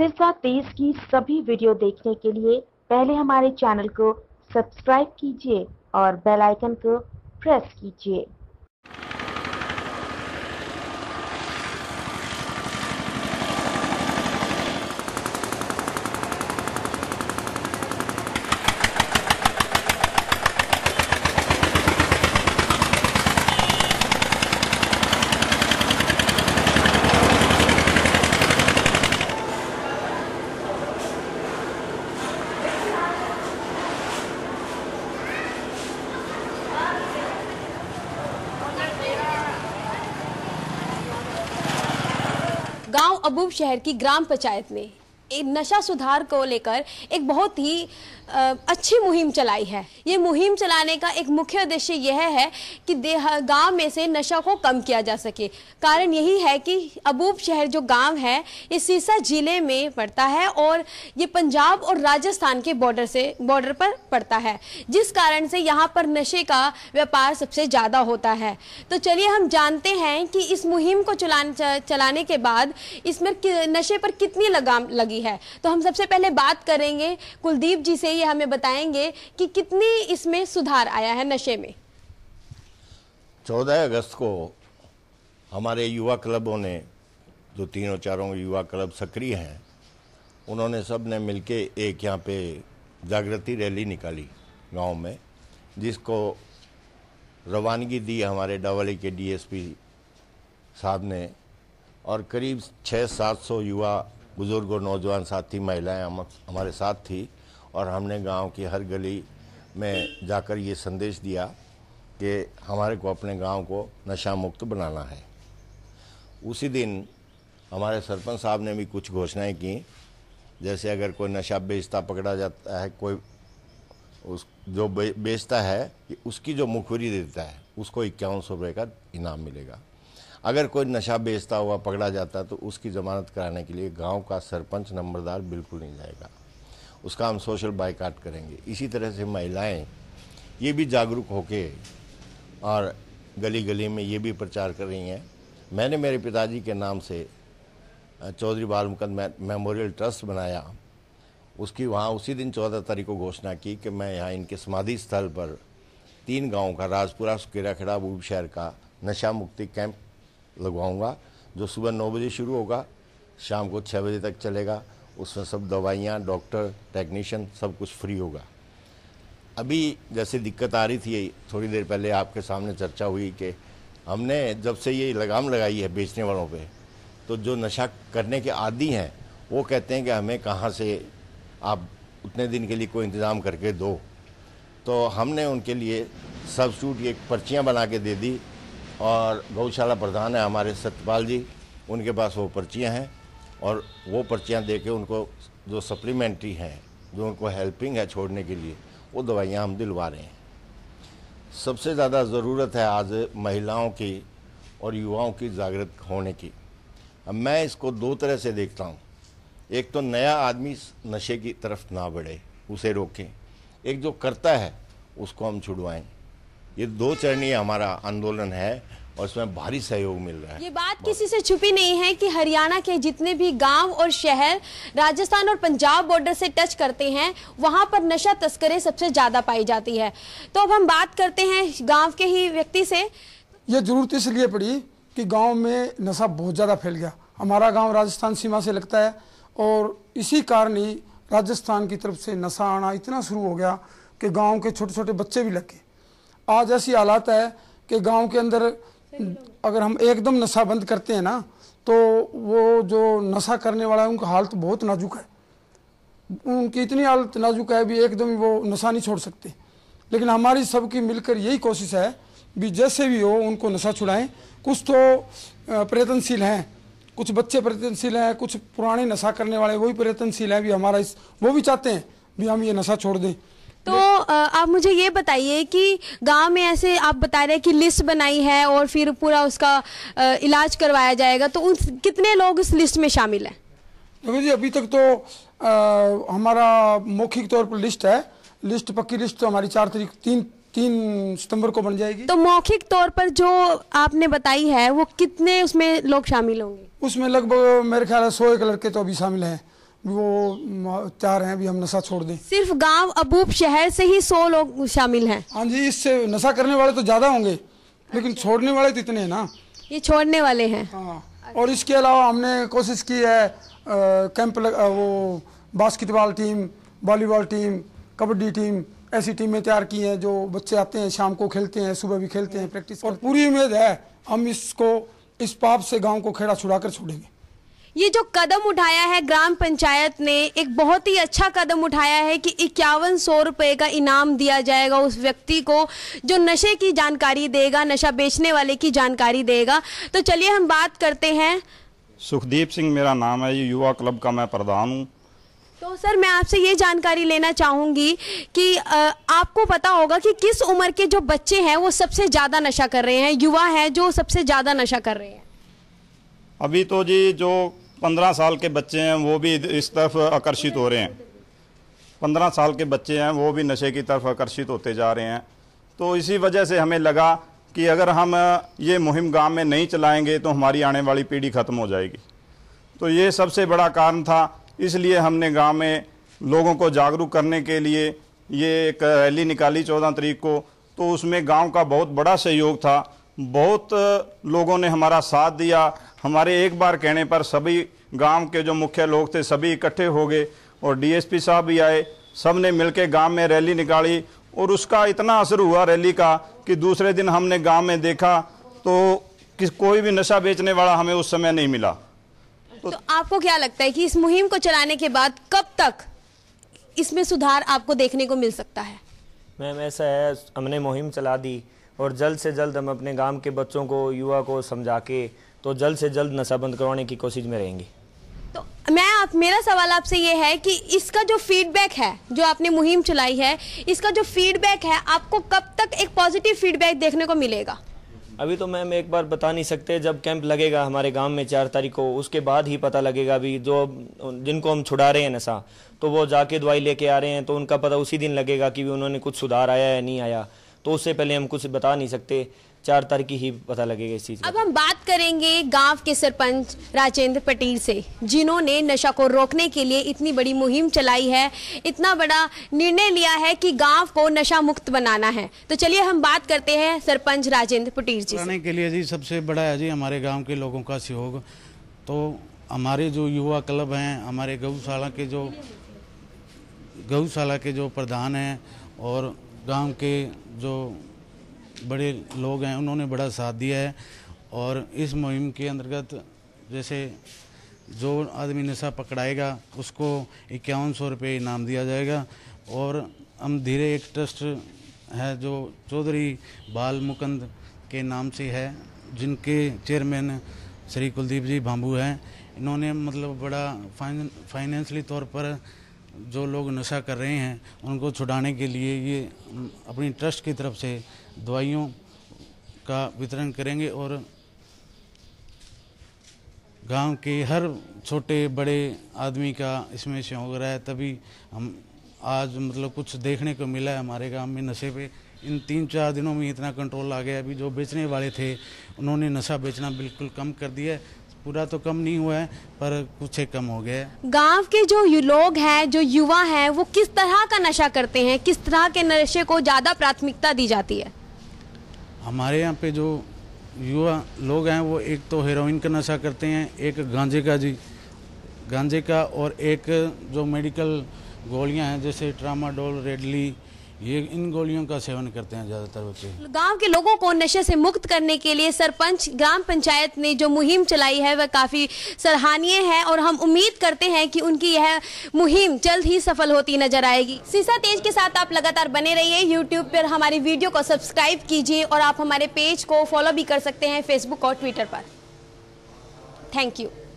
सिरसा तेज की सभी वीडियो देखने के लिए पहले हमारे चैनल को सब्सक्राइब कीजिए और बेल आइकन को प्रेस कीजिए अबूब शहर की ग्राम पंचायत में नशा सुधार को लेकर एक बहुत ही अच्छी मुहिम चलाई है ये मुहिम चलाने का एक मुख्य उद्देश्य यह है कि गांव में से नशा को कम किया जा सके कारण यही है कि अबूब शहर जो गांव है ये सीसा जिले में पड़ता है और ये पंजाब और राजस्थान के बॉर्डर से बॉर्डर पर पड़ता है जिस कारण से यहाँ पर नशे का व्यापार सबसे ज़्यादा होता है तो चलिए हम जानते हैं कि इस मुहिम को चलाने चलाने के बाद इसमें नशे पर कितनी लगाम लगी है तो हम सबसे पहले बात करेंगे कुलदीप जी से ये हमें बताएंगे कि कितने इसमें सुधार आया है नशे में चौदह अगस्त को हमारे युवा क्लबों ने जो तीनों चारों युवा क्लब सक्रिय हैं उन्होंने सब ने मिल एक यहाँ पे जागृति रैली निकाली गांव में जिसको रवानगी दी हमारे डावली के डीएसपी साहब ने और करीब छः सात सौ युवा बुज़ुर्ग और नौजवान साथी महिलाएं हमारे साथ थी और हमने गांव की हर गली में जाकर ये संदेश दिया कि हमारे को अपने गांव को नशा मुक्त बनाना है उसी दिन हमारे सरपंच साहब ने भी कुछ घोषणाएं की जैसे अगर कोई नशा बेचता पकड़ा जाता है कोई उस जो बेचता है उसकी जो मुखबरी देता है उसको इक्यावन सौ रुपये का इनाम मिलेगा अगर कोई नशा बेचता हुआ पकड़ा जाता है तो उसकी जमानत कराने के लिए गांव का सरपंच नंबरदार बिल्कुल नहीं जाएगा उसका हम सोशल बाइकाट करेंगे इसी तरह से महिलाएं ये भी जागरूक होके और गली गली में ये भी प्रचार कर रही हैं मैंने मेरे पिताजी के नाम से चौधरी बाल मुकंद मेमोरियल ट्रस्ट बनाया उसकी वहाँ उसी दिन चौदह तारीख को घोषणा की कि मैं यहाँ इनके समाधि स्थल पर तीन गाँव का राजपुरा सुखेरा खेड़ा बूब शहर का नशा मुक्ति कैंप लगवाऊँगा जो सुबह नौ बजे शुरू होगा शाम को छः बजे तक चलेगा उसमें सब दवाइयाँ डॉक्टर टेक्नीशियन सब कुछ फ्री होगा अभी जैसे दिक्कत आ रही थी थोड़ी देर पहले आपके सामने चर्चा हुई कि हमने जब से ये लगाम लगाई है बेचने वालों पे तो जो नशा करने के आदि हैं वो कहते हैं कि हमें कहाँ से आप उतने दिन के लिए कोई इंतज़ाम करके दो तो हमने उनके लिए सूट एक पर्चियाँ बना के दे दी और गौशाला प्रधान है हमारे सत्यपाल जी उनके पास वो पर्चियाँ हैं और वो पर्चियाँ दे के उनको जो सप्लीमेंट्री हैं जो उनको हेल्पिंग है छोड़ने के लिए वो दवाइयाँ हम दिलवा रहे हैं सबसे ज़्यादा ज़रूरत है आज महिलाओं की और युवाओं की जागृत होने की अब मैं इसको दो तरह से देखता हूँ एक तो नया आदमी नशे की तरफ ना बढ़े उसे रोकें एक जो करता है उसको हम छुड़वाएं ये दो चरणीय हमारा आंदोलन है और इसमें भारी सहयोग मिल रहा है ये बात किसी से छुपी नहीं है कि हरियाणा के जितने भी गांव और शहर राजस्थान और पंजाब बॉर्डर से टच करते हैं वहां पर नशा तस्करे सबसे ज्यादा पाई जाती है तो अब हम बात करते हैं गांव के ही व्यक्ति से ये जरूरत इसलिए पड़ी कि गांव में नशा बहुत ज़्यादा फैल गया हमारा गाँव राजस्थान सीमा से लगता है और इसी कारण ही राजस्थान की तरफ से नशा आना इतना शुरू हो गया कि गाँव के छोटे छोटे बच्चे भी लग गए आज ऐसी हालात है कि गांव के अंदर अगर हम एकदम नशा बंद करते हैं ना तो वो जो नशा करने वाला है उनका हालत बहुत नाजुक है उनकी इतनी हालत नाजुक है भी एकदम वो नशा नहीं छोड़ सकते लेकिन हमारी सबकी मिलकर यही कोशिश है भी जैसे भी हो उनको नशा छुड़ाएं कुछ तो प्रयत्नशील हैं कुछ बच्चे प्रयत्नशील हैं कुछ पुराने नशा करने वाले वही प्रयत्नशील हैं भी हमारा इस वो भी चाहते हैं भी हम ये नशा छोड़ दें तो आप मुझे ये बताइए कि गांव में ऐसे आप बता रहे हैं कि लिस्ट बनाई है और फिर पूरा उसका इलाज करवाया जाएगा तो उस कितने लोग इस लिस्ट में शामिल हैं देखो जी अभी तक तो आ, हमारा मौखिक तौर पर लिस्ट है लिस्ट पक्की लिस्ट तो हमारी चार तारीख तीन तीन सितंबर को बन जाएगी तो मौखिक तौर पर जो आपने बताई है वो कितने उसमें लोग शामिल होंगे उसमें लगभग मेरे ख्याल सौ एक लड़के तो अभी शामिल हैं वो चाह रहे हैं भी हम नशा छोड़ दें सिर्फ गांव अबूब शहर से ही सौ लोग शामिल हैं हाँ जी इससे नशा करने वाले तो ज़्यादा होंगे लेकिन अच्छा। छोड़ने वाले तो इतने हैं ना ये छोड़ने वाले हैं हाँ और इसके अलावा हमने कोशिश की है आ, कैंप लग, आ, वो basketball team volleyball team kabaddi team ऐसी टीमें तैयार की हैं जो बच्चे आते हैं शाम को खेलते हैं सुबह भी खेलते हैं प्रैक्टिस हम्म, और पूरी उम्मीद है हम इसको इस पाप से गाँव को खेड़ा छुड़ा कर छोड़ेंगे ये जो कदम उठाया है ग्राम पंचायत ने एक बहुत ही अच्छा कदम उठाया है कि इक्यावन सौ रुपये का इनाम दिया जाएगा उस व्यक्ति को जो नशे की जानकारी देगा नशा बेचने वाले की जानकारी देगा तो चलिए हम बात करते हैं सुखदीप सिंह मेरा नाम है युवा क्लब का मैं प्रधान हूँ तो सर मैं आपसे ये जानकारी लेना चाहूँगी कि आपको पता होगा कि किस उम्र के जो बच्चे हैं वो सबसे ज़्यादा नशा कर रहे हैं युवा हैं जो सबसे ज़्यादा नशा कर रहे हैं अभी तो जी जो पंद्रह साल के बच्चे हैं वो भी इस तरफ आकर्षित हो रहे हैं पंद्रह साल के बच्चे हैं वो भी नशे की तरफ आकर्षित होते जा रहे हैं तो इसी वजह से हमें लगा कि अगर हम ये मुहिम गांव में नहीं चलाएंगे तो हमारी आने वाली पीढ़ी ख़त्म हो जाएगी तो ये सबसे बड़ा कारण था इसलिए हमने गांव में लोगों को जागरूक करने के लिए ये एक रैली निकाली चौदह तरीक को तो उसमें गांव का बहुत बड़ा सहयोग था बहुत लोगों ने हमारा साथ दिया हमारे एक बार कहने पर सभी गांव के जो मुख्य लोग थे सभी इकट्ठे हो गए और डीएसपी साहब भी आए सब ने मिल गांव में रैली निकाली और उसका इतना असर हुआ रैली का कि दूसरे दिन हमने गांव में देखा तो कोई भी नशा बेचने वाला हमें उस समय नहीं मिला तो, तो आपको क्या लगता है कि इस मुहिम को चलाने के बाद कब तक इसमें सुधार आपको देखने को मिल सकता है मैम ऐसा है हमने मुहिम चला दी और जल्द से जल्द हम अपने गांव के बच्चों को युवा को समझा के तो जल्द से जल्द नशा बंद करवाने की कोशिश में रहेंगे तो मैं आप मेरा सवाल आपसे ये है कि इसका जो फीडबैक है जो आपने मुहिम चलाई है इसका जो फीडबैक है आपको कब तक एक पॉजिटिव फीडबैक देखने को मिलेगा अभी तो मैम एक बार बता नहीं सकते जब कैंप लगेगा हमारे गांव में चार तारीख को उसके बाद ही पता लगेगा अभी जो जिनको हम छुड़ा रहे हैं नशा तो वो जाके दवाई लेके आ रहे हैं तो उनका पता उसी दिन लगेगा कि भी उन्होंने कुछ सुधार आया या नहीं आया तो उससे पहले हम कुछ बता नहीं सकते चार तारीख ही पता लगेगा इस चीज अब हम बात करेंगे गांव के सरपंच राजेंद्र पटेल से जिन्होंने नशा को रोकने के लिए इतनी बड़ी मुहिम चलाई है इतना बड़ा निर्णय लिया है कि गांव को नशा मुक्त बनाना है तो चलिए हम बात करते हैं सरपंच राजेंद्र पटेल जी से। के लिए जी सबसे बड़ा है जी हमारे गाँव के लोगों का सहयोग तो हमारे जो युवा क्लब है हमारे गौशाला के जो गौशाला के जो प्रधान है और गाँव के जो बड़े लोग हैं उन्होंने बड़ा साथ दिया है और इस मुहिम के अंतर्गत जैसे जो आदमी नशा पकड़ाएगा उसको इक्यावन सौ रुपये इनाम दिया जाएगा और हम धीरे एक ट्रस्ट है जो चौधरी बाल मुकंद के नाम से है जिनके चेयरमैन श्री कुलदीप जी भांबू हैं इन्होंने मतलब बड़ा फाइनेंशली तौर पर जो लोग नशा कर रहे हैं उनको छुड़ाने के लिए ये अपनी ट्रस्ट की तरफ से दवाइयों का वितरण करेंगे और गांव के हर छोटे बड़े आदमी का इसमें सहयोग रहा है तभी हम आज मतलब कुछ देखने को मिला है हमारे गांव में नशे पे इन तीन चार दिनों में इतना कंट्रोल आ गया अभी जो बेचने वाले थे उन्होंने नशा बेचना बिल्कुल कम कर दिया पूरा तो कम नहीं हुआ है पर कुछ है कम हो गया गांव के जो लोग हैं जो युवा हैं वो किस तरह का नशा करते हैं किस तरह के नशे को ज़्यादा प्राथमिकता दी जाती है हमारे यहाँ पे जो युवा लोग हैं वो एक तो हेरोइन का नशा करते हैं एक गांजे का जी गांजे का और एक जो मेडिकल गोलियां हैं जैसे ट्रामाडोल रेडली ये इन गोलियों का सेवन करते हैं ज्यादातर बच्चे गांव के लोगों को नशे से मुक्त करने के लिए सरपंच ग्राम पंचायत ने जो मुहिम चलाई है वह काफी सराहनीय है और हम उम्मीद करते हैं कि उनकी यह मुहिम जल्द ही सफल होती नजर आएगी सीसा तेज के साथ आप लगातार बने रहिए यूट्यूब पर हमारी वीडियो को सब्सक्राइब कीजिए और आप हमारे पेज को फॉलो भी कर सकते हैं फेसबुक और ट्विटर पर थैंक यू